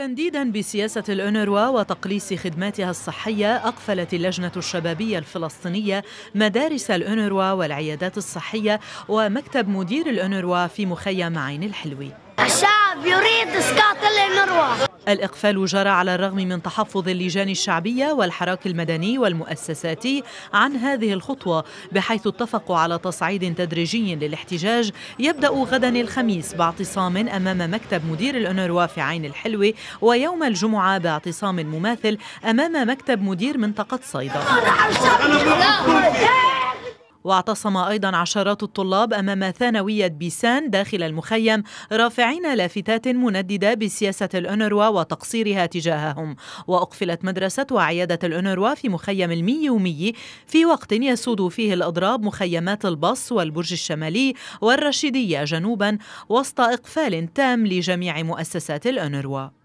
تنديدا بسياسة الأونروا وتقليص خدماتها الصحية أقفلت اللجنة الشبابية الفلسطينية مدارس الأونروا والعيادات الصحية ومكتب مدير الأونروا في مخيم عين الحلوي الشعب يريد إسقاط الأونروا الإقفال جرى على الرغم من تحفظ اللجان الشعبية والحراك المدني والمؤسسات عن هذه الخطوة بحيث اتفقوا على تصعيد تدريجي للاحتجاج يبدأ غدا الخميس باعتصام أمام مكتب مدير الأنروا في عين الحلوة ويوم الجمعة باعتصام مماثل أمام مكتب مدير منطقة صيدا واعتصم أيضا عشرات الطلاب أمام ثانوية بيسان داخل المخيم رافعين لافتات منددة بسياسة الأونروا وتقصيرها تجاههم وأقفلت مدرسة وعيادة الأونروا في مخيم الميومي في وقت يسود فيه الأضراب مخيمات البص والبرج الشمالي والرشيدية جنوبا وسط إقفال تام لجميع مؤسسات الأونروا